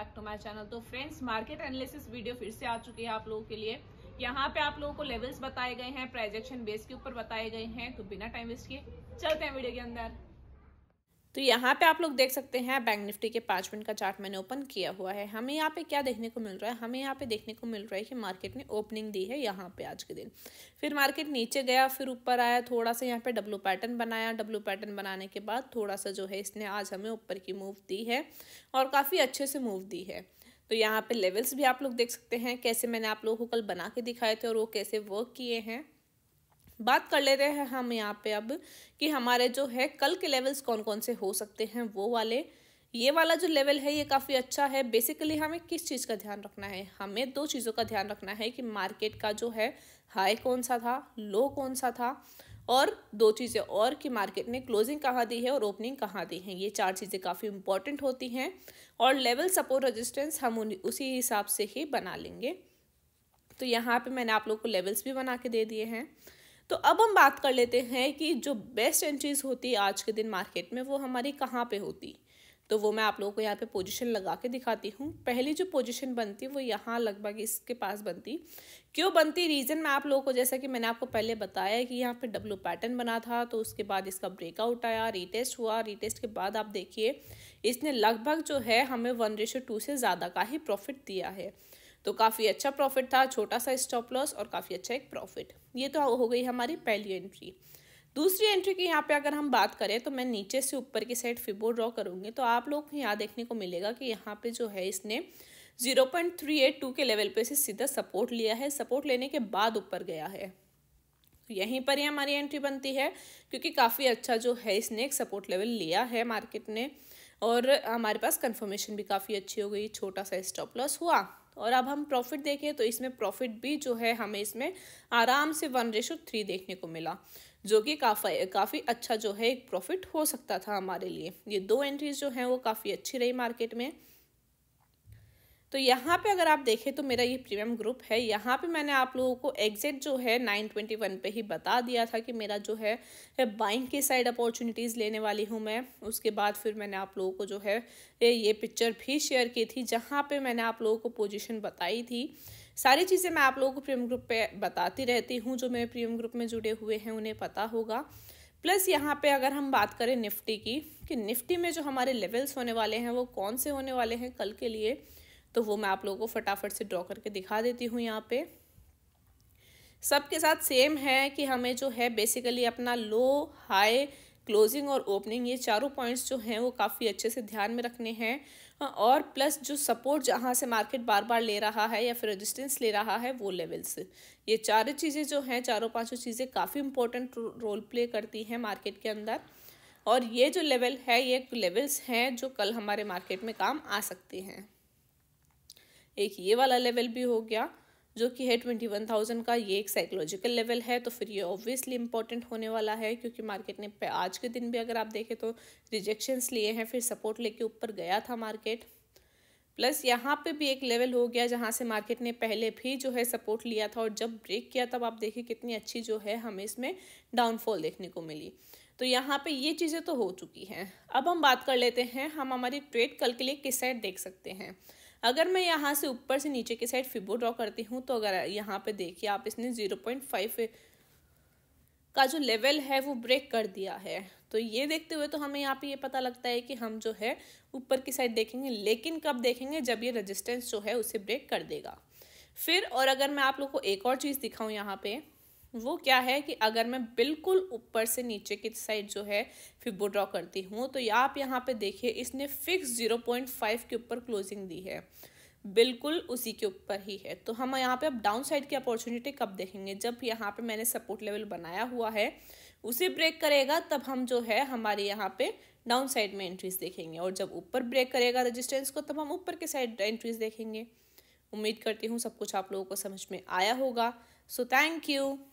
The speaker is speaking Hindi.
बैक टू माय चैनल तो फ्रेंड्स मार्केट एनालिसिस वीडियो फिर से आ चुकी है आप लोगों के लिए यहाँ पे आप लोगों को लेवल्स बताए गए हैं प्रोजेक्शन बेस के ऊपर बताए गए हैं तो बिना टाइम वेस्ट किए चलते हैं वीडियो के अंदर तो यहाँ पे आप लोग देख सकते हैं बैंक निफ्टी के पाँच मिनट का चार्ट मैंने ओपन किया हुआ है हमें यहाँ पे क्या देखने को मिल रहा है हमें यहाँ पे देखने को मिल रहा है कि मार्केट ने ओपनिंग दी है यहाँ पे आज के दिन फिर मार्केट नीचे गया फिर ऊपर आया थोड़ा सा यहाँ पे डब्लू पैटर्न बनाया डब्लू पैटर्न बनाने के बाद थोड़ा सा जो है इसने आज हमें ऊपर की मूव दी है और काफ़ी अच्छे से मूव दी है तो यहाँ पे लेवल्स भी आप लोग देख सकते हैं कैसे मैंने आप लोगों को कल बना के दिखाए थे और वो कैसे वर्क किए हैं बात कर ले रहे हैं हम यहाँ पे अब कि हमारे जो है कल के लेवल्स कौन कौन से हो सकते हैं वो वाले ये वाला जो लेवल है ये काफ़ी अच्छा है बेसिकली हमें किस चीज़ का ध्यान रखना है हमें दो चीज़ों का ध्यान रखना है कि मार्केट का जो है हाई कौन सा था लो कौन सा था और दो चीज़ें और कि मार्केट ने क्लोजिंग कहाँ दी है और ओपनिंग कहाँ दी है ये चार चीज़ें काफ़ी इंपॉर्टेंट होती हैं और लेवल सपोर्ट रजिस्टेंस हम उसी हिसाब से ही बना लेंगे तो यहाँ पर मैंने आप लोग को लेवल्स भी बना के दे दिए हैं तो अब हम बात कर लेते हैं कि जो बेस्ट एंट्रीज होती है आज के दिन मार्केट में वो हमारी कहाँ पे होती तो वो मैं आप लोगों को यहाँ पे पोजीशन लगा के दिखाती हूँ पहली जो पोजीशन बनती वो यहाँ लगभग इसके पास बनती क्यों बनती रीज़न मैं आप लोगों को जैसा कि मैंने आपको पहले बताया कि यहाँ पे डब्लू पैटर्न बना था तो उसके बाद इसका ब्रेकआउट आया रीटेस्ट हुआ रीटेस्ट के बाद आप देखिए इसने लगभग जो है हमें वन टू से ज़्यादा का ही प्रॉफिट दिया है तो काफ़ी अच्छा प्रॉफिट था छोटा सा स्टॉप लॉस और काफ़ी अच्छा एक प्रॉफिट ये तो हो गई हमारी पहली एंट्री दूसरी एंट्री की यहाँ पे अगर हम बात करें तो मैं नीचे से ऊपर की साइड फिबो ड्रॉ करूँगी तो आप लोग यहाँ देखने को मिलेगा कि यहाँ पे जो है इसने 0.382 के लेवल पे से सीधा सपोर्ट लिया है सपोर्ट लेने के बाद ऊपर गया है यहीं पर ही हमारी एंट्री बनती है क्योंकि काफ़ी अच्छा जो है इसने एक सपोर्ट लेवल लिया है मार्केट ने और हमारे पास कंफर्मेशन भी काफ़ी अच्छी हो गई छोटा सा स्टॉप लॉस हुआ और अब हम प्रॉफिट देखें तो इसमें प्रॉफिट भी जो है हमें इसमें आराम से वन रेशो थ्री देखने को मिला जो कि काफ़ी काफ़ी अच्छा जो है एक प्रॉफिट हो सकता था हमारे लिए ये दो एंट्रीज जो हैं वो काफ़ी अच्छी रही मार्केट में तो यहाँ पे अगर आप देखें तो मेरा ये प्रीमियम ग्रुप है यहाँ पे मैंने आप लोगों को एग्जिट जो है 921 पे ही बता दिया था कि मेरा जो है बाइंग की साइड अपॉर्चुनिटीज़ लेने वाली हूँ मैं उसके बाद फिर मैंने आप लोगों को जो है ये पिक्चर भी शेयर की थी जहाँ पे मैंने आप लोगों को पोजीशन बताई थी सारी चीज़ें मैं आप लोगों को प्रीमियम ग्रुप पर बताती रहती हूँ जो मेरे प्रीमियम ग्रुप में जुड़े हुए हैं उन्हें पता होगा प्लस यहाँ पे अगर हम बात करें निफ्टी की कि निफ्टी में जो हमारे लेवल्स होने वाले हैं वो कौन से होने वाले हैं कल के लिए तो वो मैं आप लोगों को फटाफट से ड्रॉ करके दिखा देती हूँ यहाँ पे सबके साथ सेम है कि हमें जो है बेसिकली अपना लो हाई क्लोजिंग और ओपनिंग ये चारों पॉइंट्स जो हैं वो काफ़ी अच्छे से ध्यान में रखने हैं हाँ, और प्लस जो सपोर्ट जहाँ से मार्केट बार बार ले रहा है या फिर रेजिस्टेंस ले रहा है वो लेवल्स ये चारों चीज़ें जो हैं चारों पांचों चीज़ें काफ़ी इंपॉर्टेंट रोल प्ले करती हैं मार्केट के अंदर और ये जो लेवल है ये लेवल्स हैं जो कल हमारे मार्केट में काम आ सकते हैं एक ये वाला लेवल भी हो गया जो कि है ट्वेंटी वन थाउजेंड का ये एक साइकोलॉजिकल लेवल है तो फिर ये ऑब्वियसली इंपॉर्टेंट होने वाला है क्योंकि मार्केट ने आज के दिन भी अगर आप देखें तो रिजेक्शंस लिए हैं फिर सपोर्ट लेके ऊपर गया था मार्केट प्लस यहाँ पे भी एक लेवल हो गया जहाँ से मार्केट ने पहले भी जो है सपोर्ट लिया था और जब ब्रेक किया तब आप देखिए कितनी अच्छी जो है हमें इसमें डाउनफॉल देखने को मिली तो यहाँ पे ये चीज़ें तो हो चुकी हैं अब हम बात कर लेते हैं हम हमारी ट्रेड कल के लिए किस साइड देख सकते हैं अगर मैं यहाँ से ऊपर से नीचे की साइड फिबो ड्रॉ करती हूँ तो अगर यहाँ पे देखिए आप इसने ज़ीरो पॉइंट फाइव का जो लेवल है वो ब्रेक कर दिया है तो ये देखते हुए तो हमें यहाँ पे ये पता लगता है कि हम जो है ऊपर की साइड देखेंगे लेकिन कब देखेंगे जब ये रजिस्टेंस जो है उसे ब्रेक कर देगा फिर और अगर मैं आप लोग को एक और चीज़ दिखाऊँ यहाँ पे वो क्या है कि अगर मैं बिल्कुल ऊपर से नीचे की साइड जो है फिबो ड्रॉ करती हूँ तो आप यहाँ पे देखिए इसने फिक्स ज़ीरो पॉइंट फाइव के ऊपर क्लोजिंग दी है बिल्कुल उसी के ऊपर ही है तो हम यहाँ पे अब डाउन साइड की अपॉर्चुनिटी कब देखेंगे जब यहाँ पे मैंने सपोर्ट लेवल बनाया हुआ है उसे ब्रेक करेगा तब हम जो है हमारे यहाँ पे डाउन साइड में एंट्रीज देखेंगे और जब ऊपर ब्रेक करेगा रजिस्टेंस को तब हम ऊपर के साइड एंट्रीज देखेंगे उम्मीद करती हूँ सब कुछ आप लोगों को समझ में आया होगा सो थैंक यू